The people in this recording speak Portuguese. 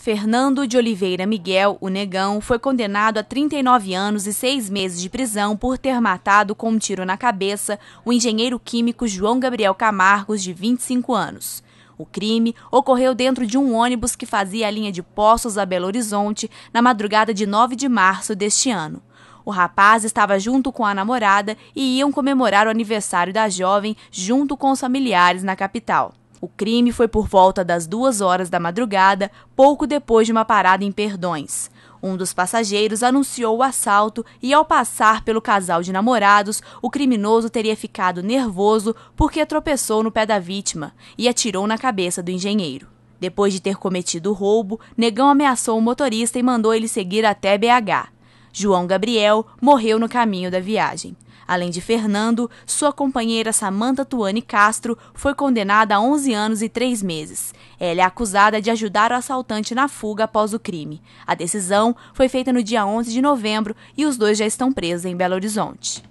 Fernando de Oliveira Miguel, o negão, foi condenado a 39 anos e 6 meses de prisão por ter matado com um tiro na cabeça o engenheiro químico João Gabriel Camargos, de 25 anos. O crime ocorreu dentro de um ônibus que fazia a linha de Poços a Belo Horizonte na madrugada de 9 de março deste ano. O rapaz estava junto com a namorada e iam comemorar o aniversário da jovem junto com os familiares na capital. O crime foi por volta das duas horas da madrugada, pouco depois de uma parada em Perdões. Um dos passageiros anunciou o assalto e, ao passar pelo casal de namorados, o criminoso teria ficado nervoso porque tropeçou no pé da vítima e atirou na cabeça do engenheiro. Depois de ter cometido o roubo, Negão ameaçou o motorista e mandou ele seguir até BH. João Gabriel morreu no caminho da viagem. Além de Fernando, sua companheira Samanta Tuane Castro foi condenada a 11 anos e 3 meses. Ela é acusada de ajudar o assaltante na fuga após o crime. A decisão foi feita no dia 11 de novembro e os dois já estão presos em Belo Horizonte.